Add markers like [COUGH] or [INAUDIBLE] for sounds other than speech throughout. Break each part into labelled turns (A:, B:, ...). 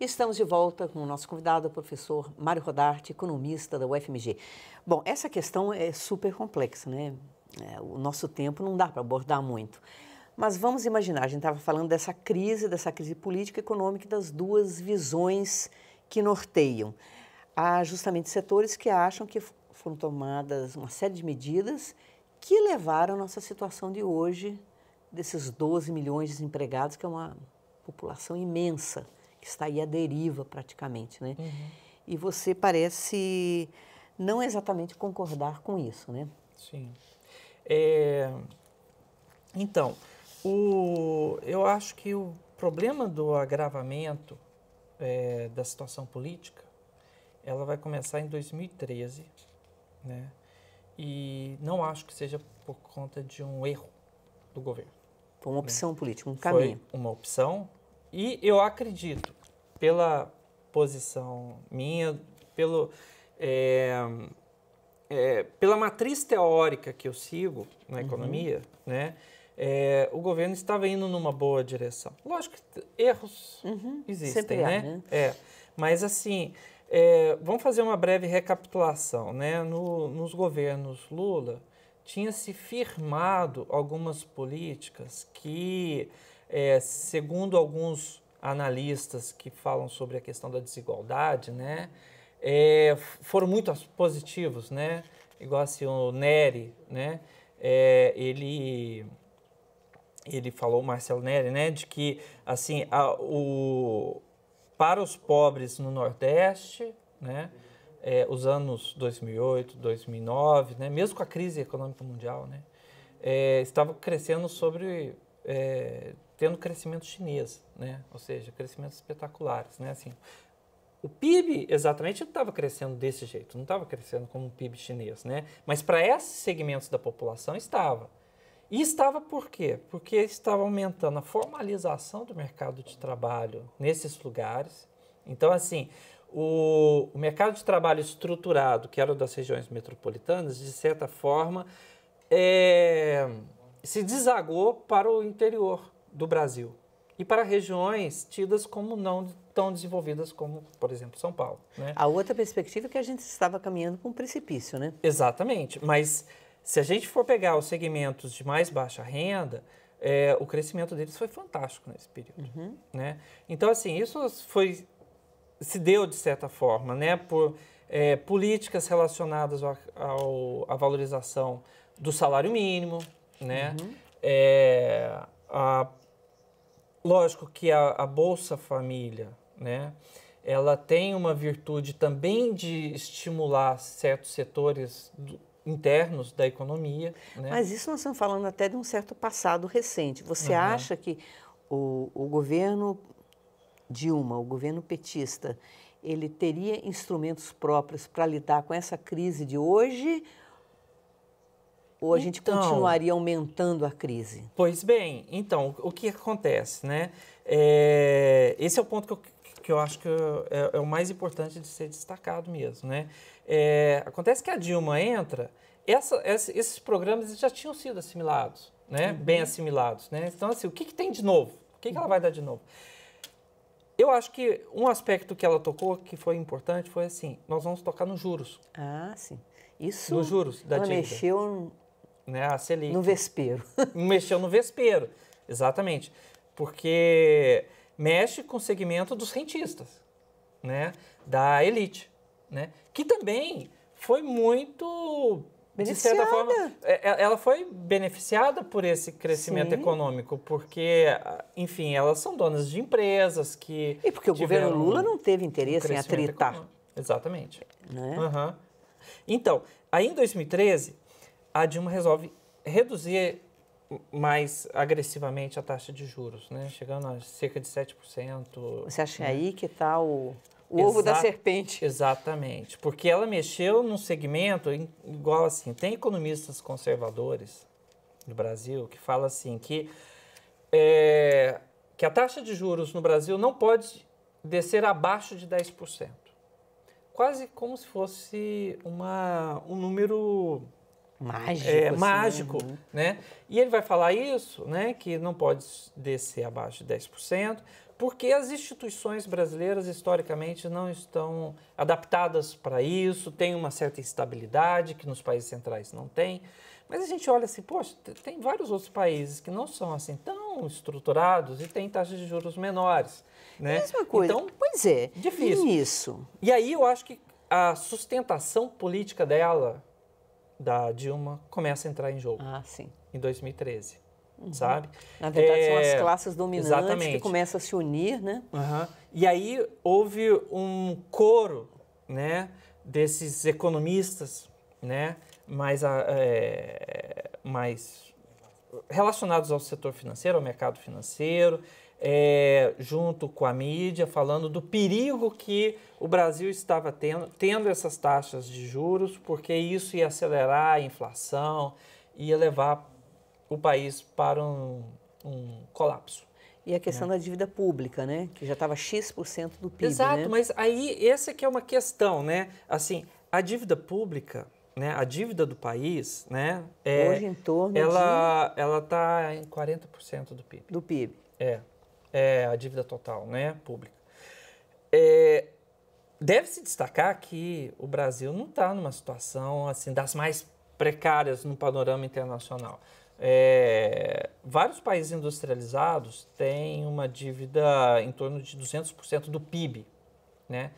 A: Estamos de volta com o nosso convidado, o professor Mário Rodarte, economista da UFMG. Bom, essa questão é super complexa, né? É, o nosso tempo não dá para abordar muito. Mas vamos imaginar, a gente estava falando dessa crise, dessa crise política e econômica, das duas visões que norteiam. Há justamente setores que acham que foram tomadas uma série de medidas que levaram a nossa situação de hoje, desses 12 milhões de desempregados, que é uma população imensa que está aí à deriva praticamente, né? Uhum. E você parece não exatamente concordar com isso, né? Sim. É... Então, o... eu acho que
B: o problema do agravamento é, da situação política, ela vai começar em 2013, né? E não acho que seja por conta de um erro do governo.
A: Foi uma opção né? política, um caminho. Foi uma
B: opção e eu acredito, pela posição minha, pelo, é, é, pela matriz teórica que eu sigo na uhum. economia, né, é, o governo estava indo numa boa direção. Lógico que erros uhum. existem, Sempre né? né? É, mas assim, é, vamos fazer uma breve recapitulação. Né? No, nos governos Lula, tinha se firmado algumas políticas que é, segundo alguns analistas que falam sobre a questão da desigualdade, né, é, foram muito positivos, né? Igual assim, o Nery, né? É, ele ele falou Marcelo Nery, né, de que assim a, o para os pobres no Nordeste, né, é, os anos 2008, 2009, né, mesmo com a crise econômica mundial, né, é, estava crescendo sobre é, tendo crescimento chinês, né? ou seja, crescimentos espetaculares. Né? Assim, o PIB exatamente não estava crescendo desse jeito, não estava crescendo como o PIB chinês, né? mas para esses segmentos da população estava. E estava por quê? Porque estava aumentando a formalização do mercado de trabalho nesses lugares. Então, assim, o, o mercado de trabalho estruturado, que era das regiões metropolitanas, de certa forma, é, se desagou para o interior do Brasil e para regiões tidas como não tão desenvolvidas como, por exemplo, São Paulo.
A: Né? A outra perspectiva é que a gente estava caminhando com um precipício, né? Exatamente, mas se a gente for
B: pegar os segmentos de mais baixa renda, é, o crescimento deles foi fantástico nesse período, uhum. né? Então, assim, isso foi se deu de certa forma, né, por é, políticas relacionadas à valorização do salário mínimo, né? Uhum. É, a, lógico que a, a Bolsa Família, né? Ela tem uma virtude também de estimular certos setores do, internos da economia.
A: Né? Mas isso nós estamos falando até de um certo passado recente. Você uhum. acha que o, o governo Dilma, o governo petista, ele teria instrumentos próprios para lidar com essa crise de hoje ou a gente então, continuaria aumentando a crise?
B: Pois bem, então, o que acontece, né? É, esse é o ponto que eu, que eu acho que é, é, o mais importante de ser destacado mesmo, né? É, acontece que a Dilma entra, essa, essa, esses programas já tinham sido assimilados, né? Uhum. Bem assimilados, né? Então, assim, o que, que tem de novo? O que, que ela uhum. vai dar de novo? Eu acho que um aspecto que ela tocou que foi importante foi assim, nós vamos tocar nos juros. Ah, sim. Isso. Nos juros da ela dívida. mexeu né, a Selic. No vespeiro. [LAUGHS] Mexeu no vespeiro, exatamente. Porque mexe com o segmento dos rentistas, né, da elite, né, que também foi muito de certa forma, é, é, ela foi beneficiada por esse crescimento Sim. econômico, porque, enfim, elas são donas de empresas que. E porque o governo Lula não
A: teve interesse um em atritar.
B: Econômico. Exatamente. Né? Uhum. Então, aí em 2013, a Dilma resolve reduzir mais agressivamente a taxa de juros, né? chegando a cerca de 7%. Você acha é né?
A: aí que está o, o ovo da
B: serpente? Exatamente, porque ela mexeu num segmento igual assim, tem economistas conservadores no Brasil que falam assim que, é, que a taxa de juros no Brasil não pode descer abaixo de 10%. Quase como se fosse uma, um número mágico, é, assim, mágico uhum. né? E ele vai falar isso, né? Que não pode descer abaixo de 10%, porque as instituições brasileiras historicamente não estão adaptadas para isso, tem uma certa instabilidade que nos países centrais não tem. Mas a gente olha assim, poxa, tem vários outros países que não são assim tão estruturados e têm taxas de juros menores. Né? Mesma coisa. Então, pois é. Difícil.
A: Isso.
B: E aí eu acho que a sustentação política dela da Dilma começa a entrar em jogo. Ah, sim. Em 2013, uhum. sabe? Na verdade, é... são as é, classes dominantes Exatamente. que começam
A: a se unir, né?
B: Uhum. E aí houve um coro, né, desses economistas, né, mais, é, mais relacionados ao setor financeiro, ao mercado financeiro, é, junto com a mídia, falando do perigo que o Brasil estava tendo, tendo essas taxas de juros, porque isso ia acelerar a inflação, ia levar o país para um, um colapso.
A: E a questão é. da dívida pública, né? Que já estava X% do PIB. Exato, né?
B: mas aí essa que é uma questão, né? Assim, a dívida pública né, a dívida do país, né, é, hoje em torno ela de... ela está em 40% do PIB. Do PIB. É, é a dívida total, né, pública. É, deve se destacar que o Brasil não está numa situação assim das mais precárias no panorama internacional. É, vários países industrializados têm uma dívida em torno de 200% do PIB, né?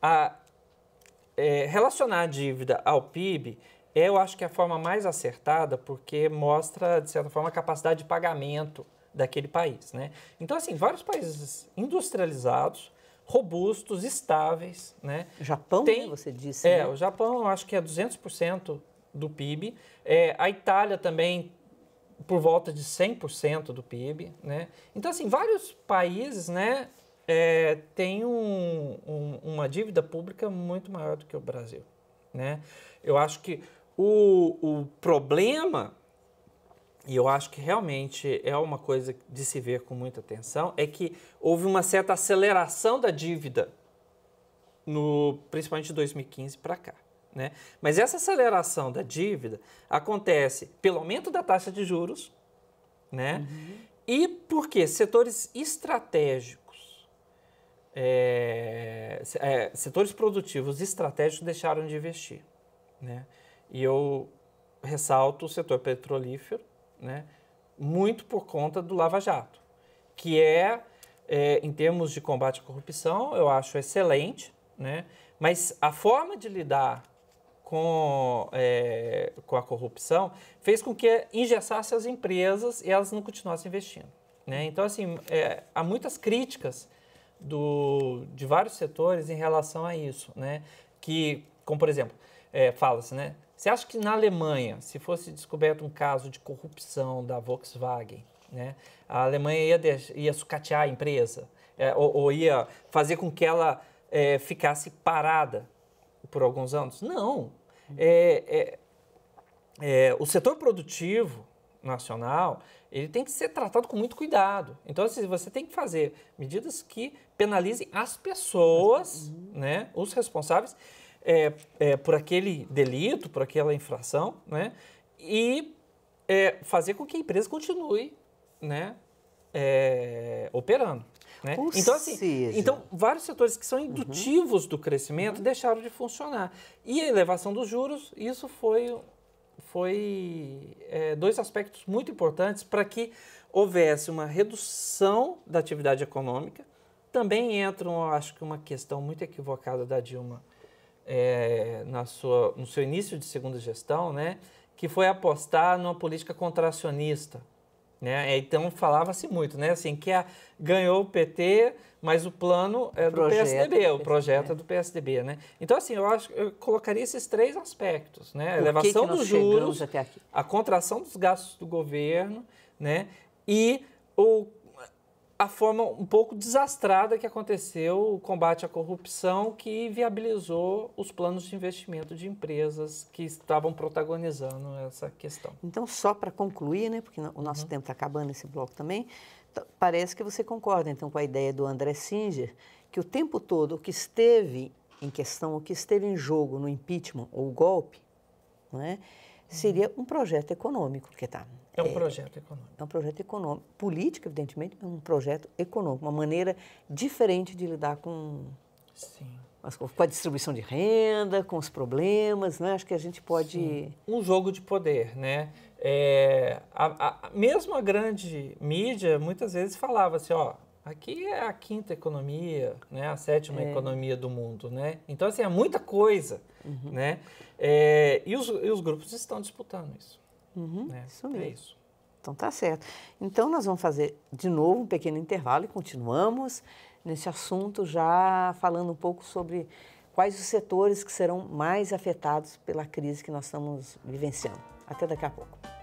B: A, é, relacionar a dívida ao PIB é, eu acho que é a forma mais acertada, porque mostra, de certa forma, a capacidade de pagamento daquele país. Né? Então, assim, vários países industrializados, robustos, estáveis. Né? O Japão, né, Tem, você disse. É, né? o Japão eu acho que é 200% do PIB. É, a Itália também por volta de 100% do PIB, né? Então, assim, vários países, né, é, tem um, um, uma dívida pública muito maior do que o Brasil. Né? Eu acho que o, o problema, e eu acho que realmente é uma coisa de se ver com muita atenção, é que houve uma certa aceleração da dívida, no, principalmente de 2015 para cá. Né? Mas essa aceleração da dívida acontece pelo aumento da taxa de juros, né? Uhum. E porque setores estratégicos é, é, setores produtivos estratégicos deixaram de investir. Né? E eu ressalto o setor petrolífero, né? muito por conta do Lava Jato, que é, é, em termos de combate à corrupção, eu acho excelente, né? mas a forma de lidar com, é, com a corrupção fez com que engessasse as empresas e elas não continuassem investindo. Né? Então, assim, é, há muitas críticas do, de vários setores em relação a isso, né? Que, como por exemplo, é, fala-se, né? Você acha que na Alemanha, se fosse descoberto um caso de corrupção da Volkswagen, né? A Alemanha ia, ia sucatear a empresa é, ou, ou, ia fazer com que ela é, ficasse parada por alguns anos? Não. É, é, é o setor produtivo nacional, ele tem que ser tratado com muito cuidado. Então, assim, você tem que fazer medidas que penalizem as pessoas, uhum. né, os responsáveis é, é, por aquele delito, por aquela infração, né, e é, fazer com que a empresa continue, né, é, operando. Né? Então, assim, então, vários setores que são indutivos uhum. do crescimento uhum. deixaram de funcionar. E a elevação dos juros, isso foi foi é, dois aspectos muito importantes para que houvesse uma redução da atividade econômica. Também entra, eu acho que, uma questão muito equivocada da Dilma é, na sua, no seu início de segunda gestão, né, que foi apostar numa política contracionista. Né? É, então falava-se muito, né? Assim, que a, ganhou o PT, mas o plano é do projeto PSDB, do PSDB. o projeto é do PSDB, né? Então, assim, eu acho eu colocaria esses três aspectos, né? A elevação que que dos juros, a contração dos gastos do governo, né? E o a forma um pouco desastrada que aconteceu o combate à corrupção, que viabilizou
A: os planos de investimento de empresas que estavam protagonizando essa questão. Então, só para concluir, né, porque o nosso uhum. tempo está acabando esse bloco também, parece que você concorda então com a ideia do André Singer, que o tempo todo o que esteve em questão, o que esteve em jogo no impeachment ou golpe, não é? seria um projeto econômico que tá É um é, projeto econômico. É um projeto econômico. Político, evidentemente, é um projeto econômico, uma maneira diferente de lidar com, Sim. As, com a distribuição de renda, com os problemas, né? Acho que a gente pode. Sim. Um jogo de poder,
B: né? É, a, a, mesmo a grande mídia muitas vezes falava assim, ó, Aqui é a quinta economia, né? A sétima é. economia do mundo, né? Então, assim, é muita coisa, uhum. né? É, e, os, e, os, grupos estão disputando isso. Uhum. Né?
A: Isso é mesmo. É isso. Então, tá certo. Então, nós vamos fazer de novo um pequeno intervalo e continuamos nesse assunto já falando um pouco sobre quais os setores que serão mais afetados pela crise que nós estamos vivenciando. Até daqui a pouco.